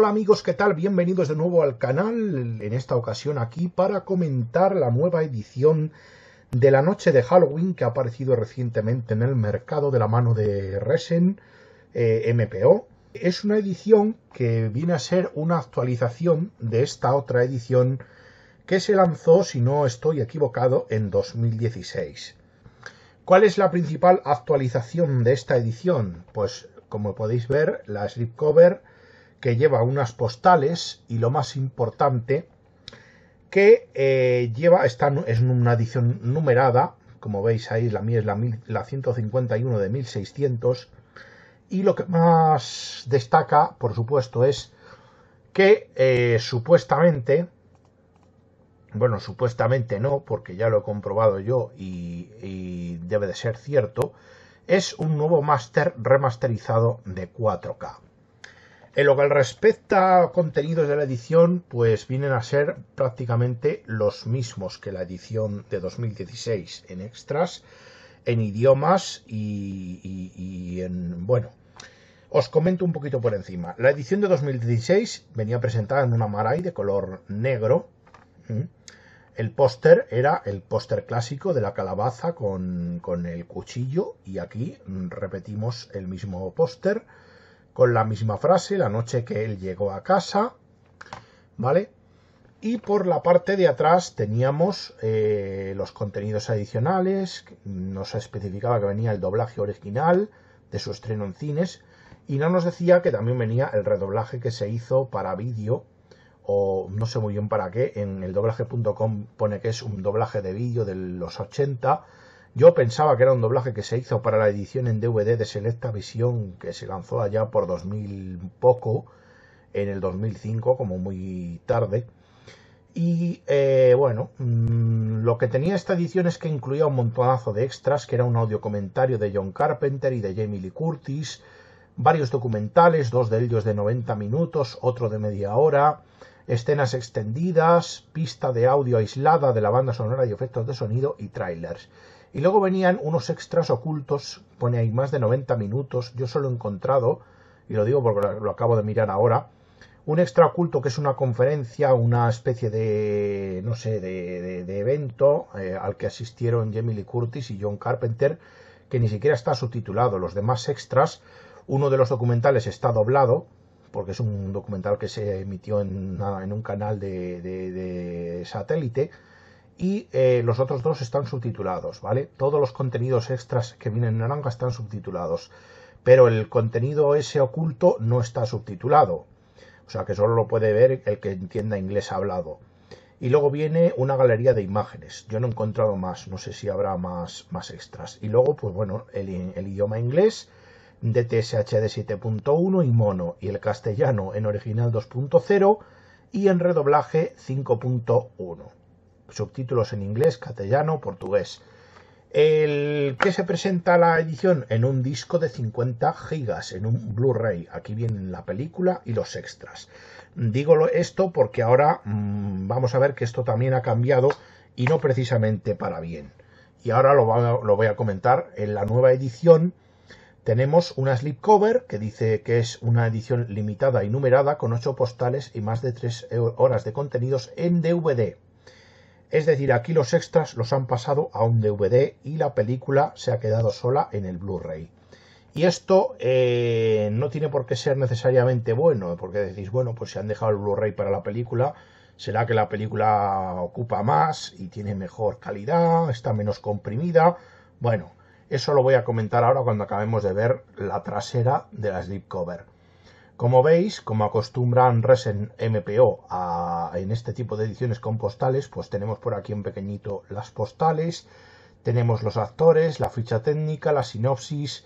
Hola amigos, ¿qué tal? Bienvenidos de nuevo al canal, en esta ocasión aquí para comentar la nueva edición de la noche de Halloween que ha aparecido recientemente en el mercado de la mano de Resen eh, MPO. Es una edición que viene a ser una actualización de esta otra edición que se lanzó, si no estoy equivocado, en 2016. ¿Cuál es la principal actualización de esta edición? Pues como podéis ver, la slipcover que lleva unas postales y lo más importante que eh, lleva, esta es una edición numerada, como veis ahí, la mía es la, 151 de 1600, y lo que más destaca, por supuesto, es que eh, supuestamente, bueno, supuestamente no, porque ya lo he comprobado yo y, y debe de ser cierto, es un nuevo máster remasterizado de 4K. En lo que respecta a contenidos de la edición, pues vienen a ser prácticamente los mismos que la edición de 2016 en extras, en idiomas y, en... bueno. Os comento un poquito por encima. La edición de 2016 venía presentada en una Marai de color negro. El póster era el póster clásico de la calabaza con, con el cuchillo y aquí repetimos el mismo póster con la misma frase, la noche que él llegó a casa, ¿vale? Y por la parte de atrás teníamos eh, los contenidos adicionales, nos especificaba que venía el doblaje original de su estreno en cines y no nos decía que también venía el redoblaje que se hizo para vídeo o no sé muy bien para qué, en el doblaje.com pone que es un doblaje de vídeo de los 80 yo pensaba que era un doblaje que se hizo para la edición en DVD de Selecta Visión que se lanzó allá por 2000 poco, en el 2005, como muy tarde. Y eh, bueno, mm, lo que tenía esta edición es que incluía un montonazo de extras, que era un audio comentario de John Carpenter y de Jamie Lee Curtis, varios documentales, dos de ellos de 90 minutos, otro de media hora, escenas extendidas, pista de audio aislada de la banda sonora y efectos de sonido y trailers. Y luego venían unos extras ocultos, pone ahí más de 90 minutos, yo solo he encontrado, y lo digo porque lo acabo de mirar ahora, un extra oculto que es una conferencia, una especie de, no sé, de, de, evento eh, al que asistieron Jamie Curtis y John Carpenter, que ni siquiera está subtitulado. Los demás extras, uno de los documentales está doblado, porque es un documental que se emitió en, en un canal de, de satélite, y eh, los otros dos están subtitulados, ¿vale? Todos los contenidos extras que vienen en naranja están subtitulados, pero el contenido ese oculto no está subtitulado, o sea que solo lo puede ver el que entienda inglés hablado. Y luego viene una galería de imágenes. Yo no he encontrado más, no sé si habrá más, más extras. Y luego, pues bueno, el, idioma inglés, TSH de 7.1 y mono, y el castellano en original 2.0 y en redoblaje 5.1 subtítulos en inglés, castellano, portugués. El que se presenta la edición en un disco de 50 gigas, en un Blu-ray. Aquí vienen la película y los extras. Digo esto porque ahora mm, vamos a ver que esto también ha cambiado y no precisamente para bien. Y ahora lo, lo voy a comentar. En la nueva edición tenemos una slipcover que dice que es una edición limitada y numerada con 8 postales y más de 3 horas de contenidos en DVD. Es decir, aquí los extras los han pasado a un DVD y la película se ha quedado sola en el Blu-ray. Y esto eh, no tiene por qué ser necesariamente bueno, porque decís, bueno, pues se han dejado el Blu-ray para la película, será que la película ocupa más y tiene mejor calidad, está menos comprimida. Bueno, eso lo voy a comentar ahora cuando acabemos de ver la trasera de la slipcover. Cover. Como veis, como acostumbran Resen MPO en este tipo de ediciones con postales, pues tenemos por aquí en pequeñito las postales, tenemos los actores, la ficha técnica, la sinopsis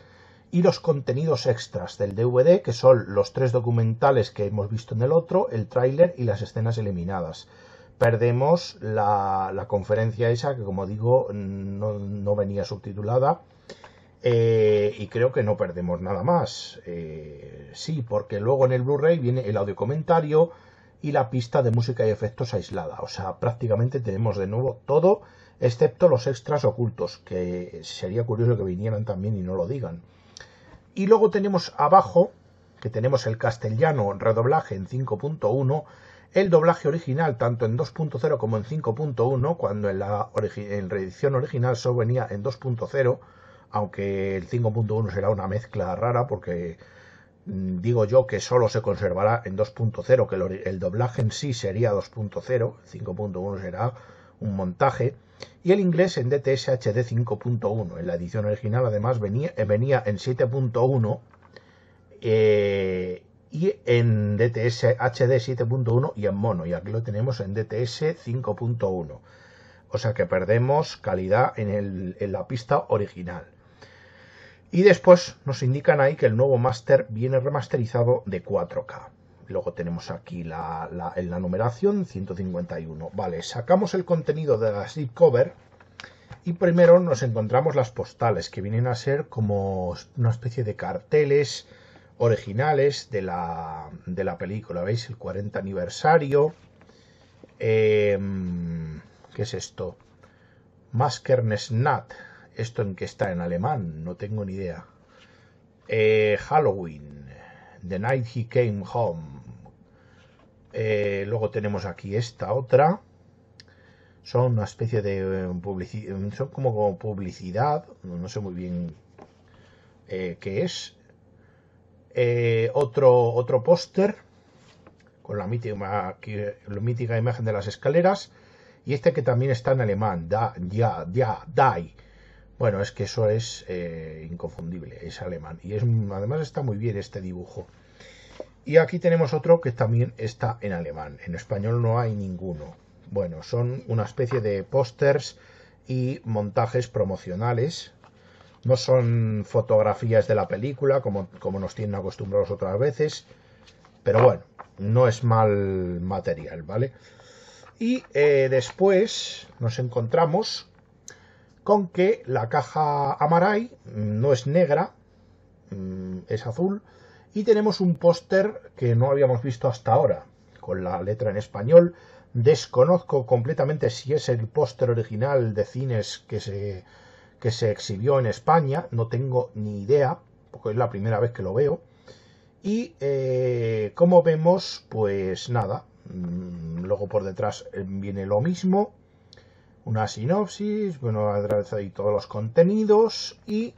y los contenidos extras del DVD, que son los tres documentales que hemos visto en el otro, el tráiler y las escenas eliminadas. Perdemos la, conferencia esa, que como digo, no venía subtitulada, eh, y creo que no perdemos nada más. Eh, sí, porque luego en el Blu-ray viene el audio comentario y la pista de música y efectos aislada. O sea, prácticamente tenemos de nuevo todo, excepto los extras ocultos, que sería curioso que vinieran también y no lo digan. Y luego tenemos abajo, que tenemos el castellano redoblaje en 5.1, el doblaje original tanto en 2.0 como en 5.1, cuando en la, en la edición original solo venía en 2.0 aunque el 5.1 será una mezcla rara porque mm, digo yo que solo se conservará en 2.0, que el doblaje en sí sería 2.0, 5.1 será un montaje, y el inglés en DTS HD 5.1. En la edición original además venía, eh, en 7.1 eh, y en DTS HD 7.1 y en mono, y aquí lo tenemos en DTS 5.1. O sea que perdemos calidad en la pista original. Y después nos indican ahí que el nuevo Master viene remasterizado de 4K. Luego tenemos aquí la, la numeración 151. Vale, sacamos el contenido de la slip cover y primero nos encontramos las postales que vienen a ser como una especie de carteles originales de la, película. ¿Veis? El 40 aniversario. Em, ¿Qué es esto? Maskerness Nat ¿Esto en que está? ¿En alemán? No tengo ni idea. Eh, Halloween. The Night He Came Home. Eh, luego tenemos aquí esta otra. Son una especie de eh, publicidad. Son como, publicidad. No sé muy bien qué es. otro otro póster con la mítica, la mítica imagen de las escaleras. Y este que también está en alemán, da, ya, ya, die. Bueno, es que eso es eh, inconfundible, es alemán. Y es, además está muy bien este dibujo. Y aquí tenemos otro que también está en alemán. En español no hay ninguno. Bueno, son una especie de pósters y montajes promocionales. No son fotografías de la película, como, nos tienen acostumbrados otras veces. Pero bueno, no es mal material, ¿vale? Y eh, después nos encontramos con que la caja Amaray no es negra, mm, es azul, y tenemos un póster que no habíamos visto hasta ahora, con la letra en español. Desconozco completamente si es el póster original de cines que se, exhibió en España, no tengo ni idea, porque es la primera vez que lo veo. Y eh, como vemos, pues nada, mm, luego por detrás viene lo mismo, una sinopsis, bueno, otra de ahí todos los contenidos y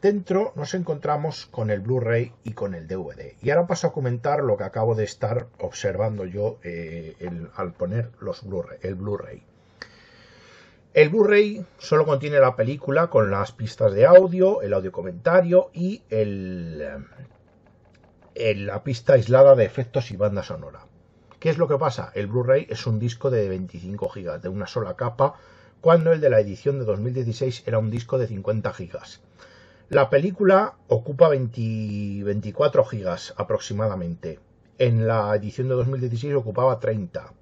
dentro nos encontramos con el Blu-ray y con el DVD. Y ahora paso a comentar lo que acabo de estar observando yo eh, al poner los blu el Blu-ray. El Blu-ray solo contiene la película con las pistas de audio, el audio comentario y eh, la pista aislada de efectos y banda sonora. ¿Qué es lo que pasa? El Blu-ray es un disco de 25 GB, de una sola capa, cuando el de la edición de 2016 era un disco de 50 GB. La película ocupa 24 GB aproximadamente. En la edición de 2016 ocupaba 30.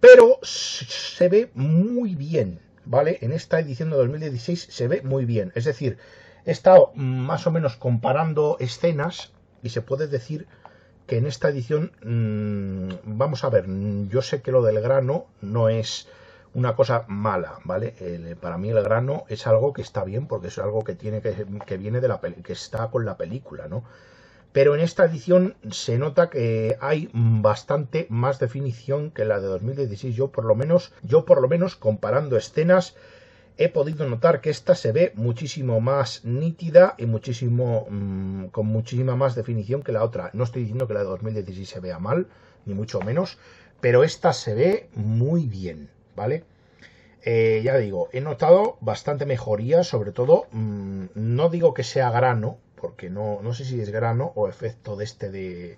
Pero se ve muy bien, ¿vale? En esta edición de 2016 se ve muy bien. Es decir, he estado más o menos comparando escenas y se puede decir que en esta edición, mm, vamos a ver, yo sé que lo del grano no es una cosa mala, ¿vale? para mí el grano es algo que está bien porque es algo que tiene que, que viene de la que está con la película, ¿no? Pero en esta edición se nota que hay bastante más definición que la de 2016. Yo por lo menos, yo por lo menos comparando escenas he podido notar que esta se ve muchísimo más nítida y muchísimo mm, con muchísima más definición que la otra. No estoy diciendo que la de 2016 se vea mal, ni mucho menos, pero esta se ve muy bien, ¿vale? Eh, ya digo, he notado bastante mejoría, sobre todo, mm, no digo que sea grano, porque no, sé si es grano o efecto de este de,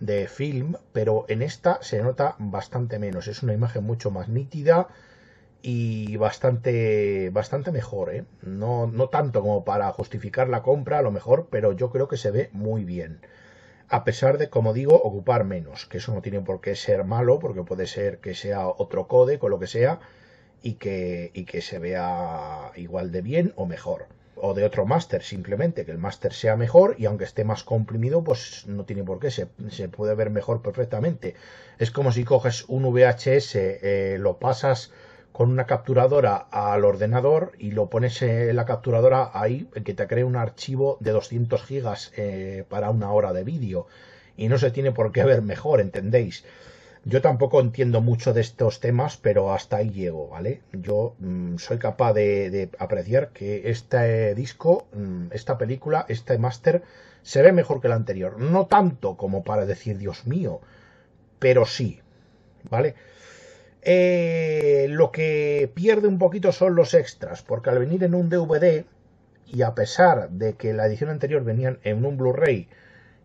de film, pero en esta se nota bastante menos. Es una imagen mucho más nítida, y bastante, bastante mejor, ¿eh? No, no tanto como para justificar la compra, a lo mejor, pero yo creo que se ve muy bien. A pesar de, como digo, ocupar menos, que eso no tiene por qué ser malo, porque puede ser que sea otro code o lo que sea, y que, y que se vea igual de bien o mejor. O de otro máster, simplemente, que el máster sea mejor y aunque esté más comprimido, pues no tiene por qué, se, se puede ver mejor perfectamente. Es como si coges un VHS, eh, lo pasas con una capturadora al ordenador y lo pones en la capturadora ahí, que te cree un archivo de 200 gigas eh, para una hora de vídeo. Y no se tiene por qué ver mejor, ¿entendéis? Yo tampoco entiendo mucho de estos temas, pero hasta ahí llego, ¿vale? Yo mm, soy capaz de, apreciar que este disco, mm, esta película, este master se ve mejor que el anterior. No tanto como para decir, Dios mío, pero sí, ¿vale? Eh, lo que pierde un poquito son los extras, porque al venir en un DVD, y a pesar de que la edición anterior venían en un Blu-ray,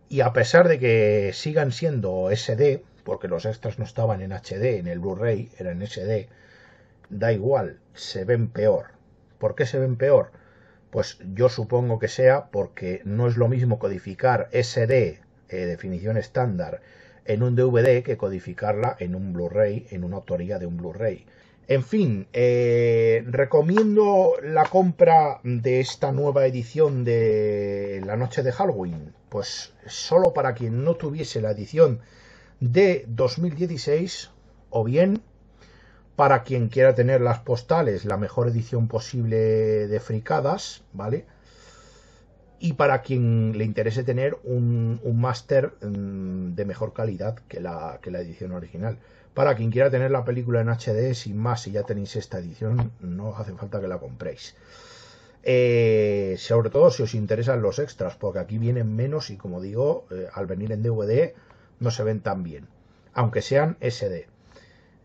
y a pesar de que sigan siendo SD, porque los extras no estaban en HD, en el Blu-ray, eran SD, da igual, se ven peor. ¿Por qué se ven peor? Pues yo supongo que sea porque no es lo mismo codificar SD, eh, definición estándar, en un DVD que codificarla en un Blu-ray, en una autoría de un Blu-ray. En fin, eh, recomiendo la compra de esta nueva edición de La Noche de Halloween. Pues solo para quien no tuviese la edición de 2016 o bien para quien quiera tener las postales, la mejor edición posible de fricadas, ¿vale? y para quien le interese tener un, un máster mm, de mejor calidad que la, que la edición original. Para quien quiera tener la película en HD, sin más, si ya tenéis esta edición, no hace falta que la compréis. Eh, sobre todo si os interesan los extras, porque aquí vienen menos y como digo, eh, al venir en DVD no se ven tan bien, aunque sean SD.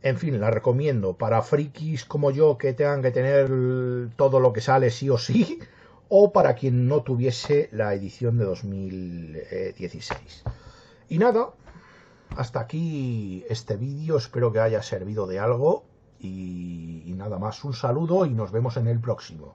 En fin, la recomiendo para frikis como yo que tengan que tener todo lo que sale sí o sí o para quien no tuviese la edición de 2016. Y nada, hasta aquí este vídeo, espero que haya servido de algo y, nada más, un saludo y nos vemos en el próximo.